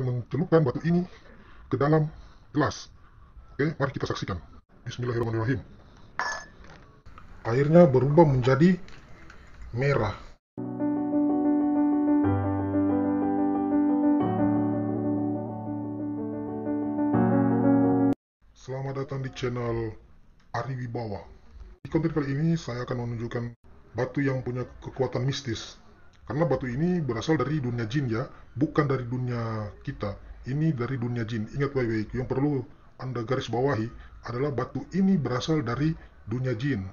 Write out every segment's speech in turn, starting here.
mencelupkan batu ini ke dalam gelas. Oke, mari kita saksikan. Bismillahirrahmanirrahim. Airnya berubah menjadi merah. Selamat datang di channel Ari Wibawa. Di konten kali ini saya akan menunjukkan batu yang punya kekuatan mistis karena batu ini berasal dari dunia jin ya, bukan dari dunia kita. Ini dari dunia jin. Ingat baik-baik, yang perlu Anda garis bawahi adalah batu ini berasal dari dunia jin.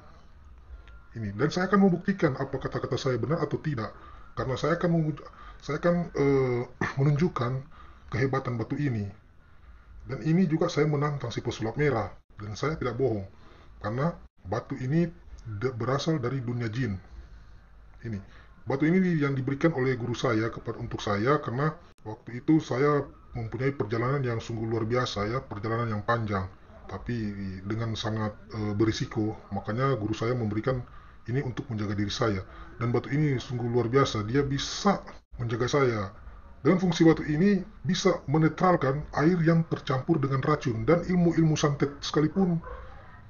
Ini dan saya akan membuktikan apa kata-kata saya benar atau tidak. Karena saya akan saya akan uh, menunjukkan kehebatan batu ini. Dan ini juga saya menantang si pesulap merah dan saya tidak bohong karena batu ini berasal dari dunia jin. Ini Batu ini yang diberikan oleh guru saya kepada untuk saya karena waktu itu saya mempunyai perjalanan yang sungguh luar biasa ya, perjalanan yang panjang, tapi dengan sangat e, berisiko. Makanya guru saya memberikan ini untuk menjaga diri saya. Dan batu ini sungguh luar biasa, dia bisa menjaga saya. Dengan fungsi batu ini bisa menetralkan air yang tercampur dengan racun dan ilmu-ilmu santet sekalipun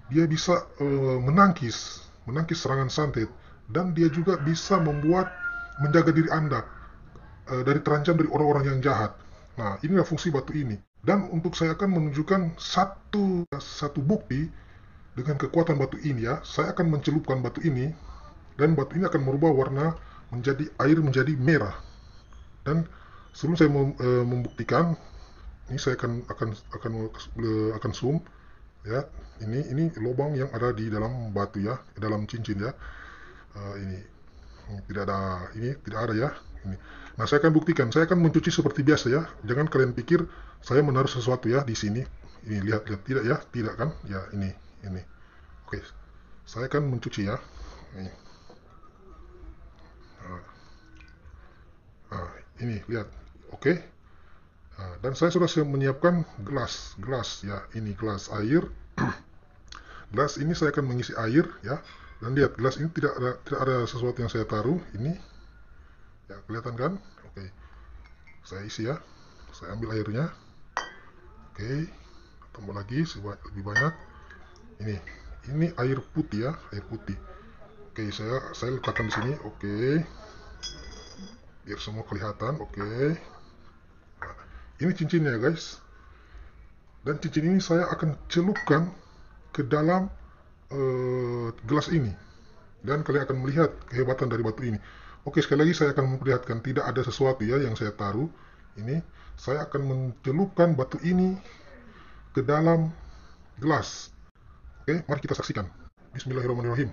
dia bisa e, menangkis, menangkis serangan santet dan dia juga bisa membuat menjaga diri Anda e, dari terancam dari orang-orang yang jahat. Nah, inilah fungsi batu ini. Dan untuk saya akan menunjukkan satu satu bukti dengan kekuatan batu ini ya. Saya akan mencelupkan batu ini dan batu ini akan merubah warna menjadi air menjadi merah. Dan sebelum saya mem, e, membuktikan, ini saya akan akan akan eh, akan zoom ya. Ini ini lubang yang ada di dalam batu ya, dalam cincin ya. Eh, ini oh, tidak ada ini tidak ada ya ini. Nah saya akan buktikan saya akan mencuci seperti biasa ya jangan kalian pikir saya menaruh sesuatu ya di sini ini lihat lihat tidak ya tidak kan ya ini ini oke saya akan mencuci ya ini nah ini lihat oke nah, dan saya sudah menyiapkan gelas gelas ya ini gelas air gelas ini saya akan mengisi air ya dan lihat gelas ini tidak ada tidak ada sesuatu yang saya taruh ini ya kelihatan kan oke saya isi ya saya ambil airnya oke tambah lagi lebih banyak ini ini air putih ya air putih oke saya saya letakkan di sini oke biar semua kelihatan oke nah, ini cincinnya guys dan cincin ini saya akan celupkan ke dalam uh, gelas ini dan kalian akan melihat kehebatan dari batu ini. Oke, sekali lagi saya akan memperlihatkan tidak ada sesuatu ya yang saya taruh. Ini saya akan mencelupkan batu ini ke dalam gelas. Oke, mari kita saksikan. Bismillahirrahmanirrahim.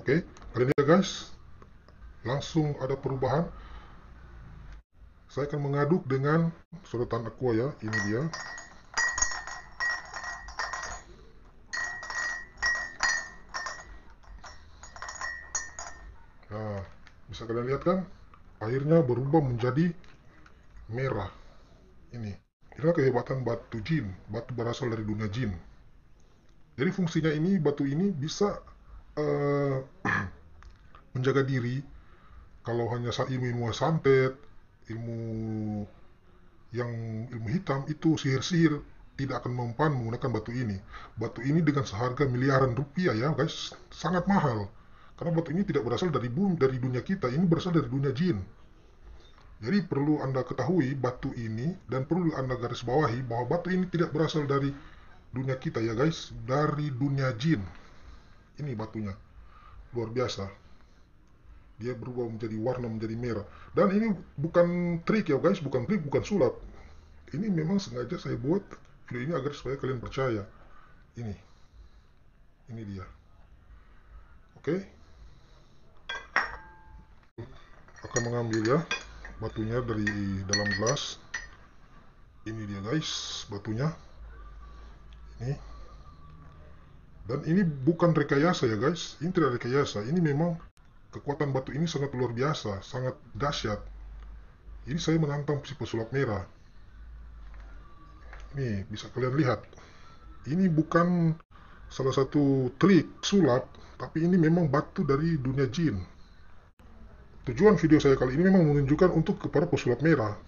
Oke, kalian ya, lihat guys. Langsung ada perubahan. Saya akan mengaduk dengan sedotan aqua ya. Ini dia. bisa kalian lihat kan airnya berubah menjadi merah ini inilah kehebatan batu jin batu berasal dari dunia jin jadi fungsinya ini batu ini bisa uh, menjaga diri kalau hanya ilmu-ilmu santet ilmu yang ilmu hitam itu sihir-sihir tidak akan mempan menggunakan batu ini. Batu ini dengan seharga miliaran rupiah ya guys, sangat mahal. Karena bot ini tidak berasal dari bumi, dari dunia kita, ini berasal dari dunia jin. Jadi perlu Anda ketahui batu ini dan perlu Anda garis bawahi bahwa batu ini tidak berasal dari dunia kita ya guys, dari dunia jin. Ini batunya. Luar biasa. Dia berubah menjadi warna menjadi merah. Dan ini bukan trik ya guys, bukan trik, bukan sulap. Ini memang sengaja saya buat video ini agar supaya kalian percaya. Ini. Ini dia. Oke. Okay? akan mengambil ya batunya dari dalam gelas ini dia guys batunya ini dan ini bukan rekayasa ya guys ini tidak rekayasa ini memang kekuatan batu ini sangat luar biasa sangat dahsyat ini saya menantang si pesulap merah ini bisa kalian lihat ini bukan salah satu trik sulap tapi ini memang batu dari dunia jin Tujuan video saya kali ini memang menunjukkan untuk kepada pesulap merah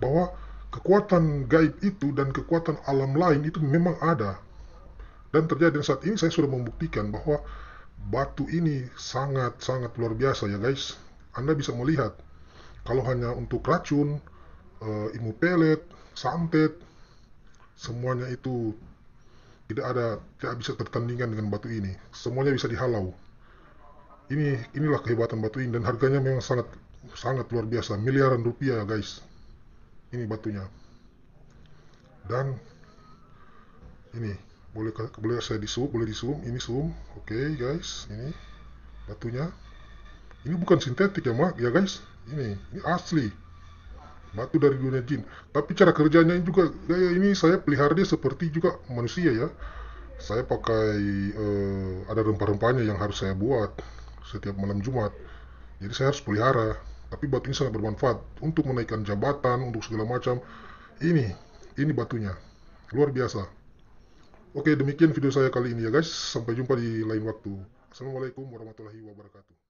bahwa kekuatan gaib itu dan kekuatan alam lain itu memang ada. Dan terjadi dan saat ini saya sudah membuktikan bahwa batu ini sangat-sangat luar biasa ya guys. Anda bisa melihat kalau hanya untuk racun, eh, imu pelet, santet, semuanya itu tidak ada tidak bisa tertandingkan dengan batu ini. Semuanya bisa dihalau ini inilah kehebatan batu ini dan harganya memang sangat sangat luar biasa miliaran rupiah ya guys ini batunya dan ini boleh boleh saya di zoom boleh di zoom ini sum oke okay, guys ini batunya ini bukan sintetik ya mak ya guys ini ini asli batu dari dunia jin tapi cara kerjanya juga gaya eh, ini saya pelihara dia seperti juga manusia ya saya pakai uh, ada rempah-rempahnya yang harus saya buat setiap malam Jumat. Jadi saya harus pelihara. Tapi batu ini sangat bermanfaat untuk menaikkan jabatan, untuk segala macam. Ini, ini batunya. Luar biasa. Oke, demikian video saya kali ini ya guys. Sampai jumpa di lain waktu. Assalamualaikum warahmatullahi wabarakatuh.